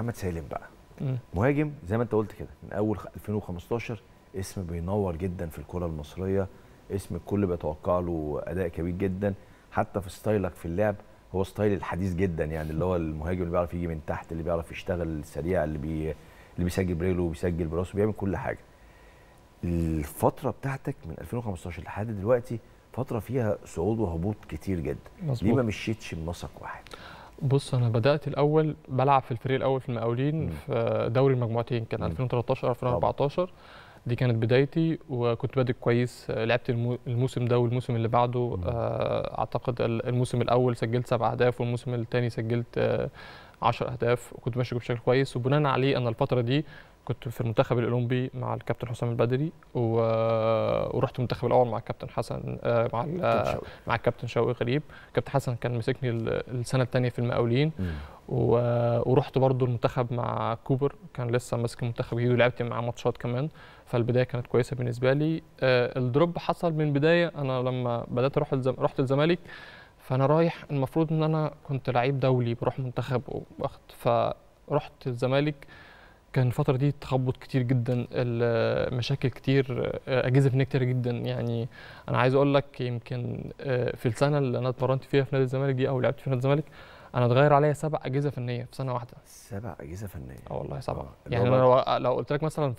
محمد سالم بقى مهاجم زي ما انت قلت كده من اول 2015 اسم بينور جدا في الكره المصريه اسم الكل بيتوقع له اداء كبير جدا حتى في ستايلك في اللعب هو ستايل الحديث جدا يعني اللي هو المهاجم اللي بيعرف يجي من تحت اللي بيعرف يشتغل سريع اللي بي اللي بيسجل برجله وبيسجل براسه بيعمل كل حاجه الفتره بتاعتك من 2015 لحد دلوقتي فتره فيها صعود وهبوط كتير جدا مظبوط. ليه ما مشيتش بنسق واحد بص انا بدات الاول بلعب في الفريق الاول في المقاولين مم. في دوري المجموعتين كان 2013 2014 دي كانت بدايتي وكنت بادئ كويس لعبت الموسم ده والموسم اللي بعده آه، اعتقد الموسم الاول سجلت سبع اهداف والموسم الثاني سجلت 10 آه، اهداف وكنت ماشي بشكل كويس وبناء عليه انا الفتره دي كنت في المنتخب الاولمبي مع الكابتن حسام البدري و... ورحت المنتخب الاول مع الكابتن حسن آه، مع ال... مع الكابتن شوقي غريب كابتن حسن كان مسكني السنه الثانيه في المقاولين و... ورحت برضو المنتخب مع كوبر كان لسه ماسك المنتخب جديد ولعبت معاه ماتشات كمان فالبدايه كانت كويسه بالنسبه لي آه، الدروب حصل من بدايه انا لما بدات اروح الزم... رحت الزمالك فانا رايح المفروض ان انا كنت لعيب دولي بروح منتخب واخد فرحت الزمالك كان الفترة دي تخبط كتير جدا مشاكل كتير أجهزة فنية كتير جدا يعني أنا عايز أقول لك يمكن آه، في السنة اللي أنا اتمرنت فيها في نادي الزمالك دي أو لعبت في نادي الزمالك أنا اتغير عليا سبع أجهزة فنية في سنة واحدة سبع أجهزة فنية أه والله سبعة آه، يعني أنا لو, لو قلت لك مثلا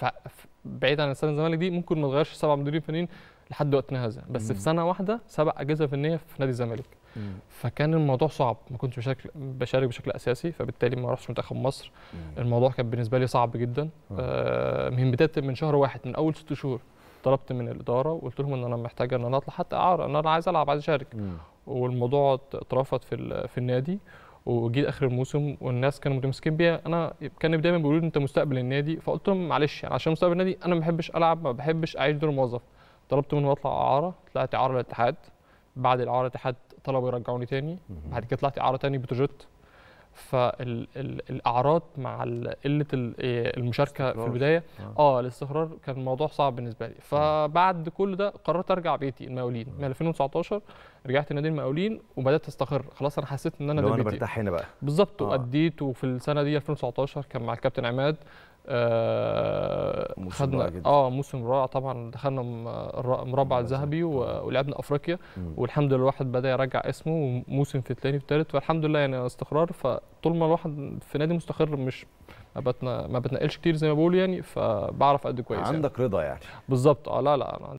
بعيد عن السنة الزمالك دي ممكن ما اتغيرش سبع مديرين فنيين لحد وقتنا هذا بس مم. في سنة واحدة سبع أجهزة فنية في نادي الزمالك فكان الموضوع صعب ما كنتش بشارك بشارك بشكل اساسي فبالتالي ما رحتش منتخب مصر مم. الموضوع كان بالنسبه لي صعب جدا آه, آه، من بدايه من شهر واحد من اول ست شهور طلبت من الاداره وقلت لهم ان انا محتاجه ان انا اطلع حتى اعاره ان انا عايز العب عايز اشارك والموضوع اترفض في في النادي وجيت اخر الموسم والناس كانوا متمسكين بيا انا كان دايما بيقولوا لي انت مستقبل النادي فقلت لهم معلش يعني عشان مستقبل النادي انا ما بحبش العب ما بحبش اعيش دور موظف طلبت منهم اطلع اعاره طلعت اعاره للاتحاد بعد الاعاره الاتحاد طلبوا يرجعوني تاني بعد كده طلعت اعاره تاني بتروجيت فالاعراض مع قله آه، المشاركه في البدايه آه. اه الاستقرار كان الموضوع صعب بالنسبه لي فبعد كل ده قررت ارجع بيتي المقاولين من 2019 رجعت نادي المقاولين وبدات استقر خلاص انا حسيت ان انا ده بيتي انا برتاح هنا بقى بالظبط آه. واديت وفي السنه دي 2019 كان مع الكابتن عماد آه، خدنا اه موسم رائع طبعا دخلنا مربع الذهبي ولعبنا افريقيا والحمد لله الواحد بدا يرجع اسمه وموسم في الثاني في الثالث فالحمد لله يعني استقرار فطول ما الواحد في نادي مستقر مش ما بتنا ما بتنقلش كتير زي ما بقول يعني فبعرف قد كويس يعني. عندك يعني. رضا يعني بالظبط اه لا لا انا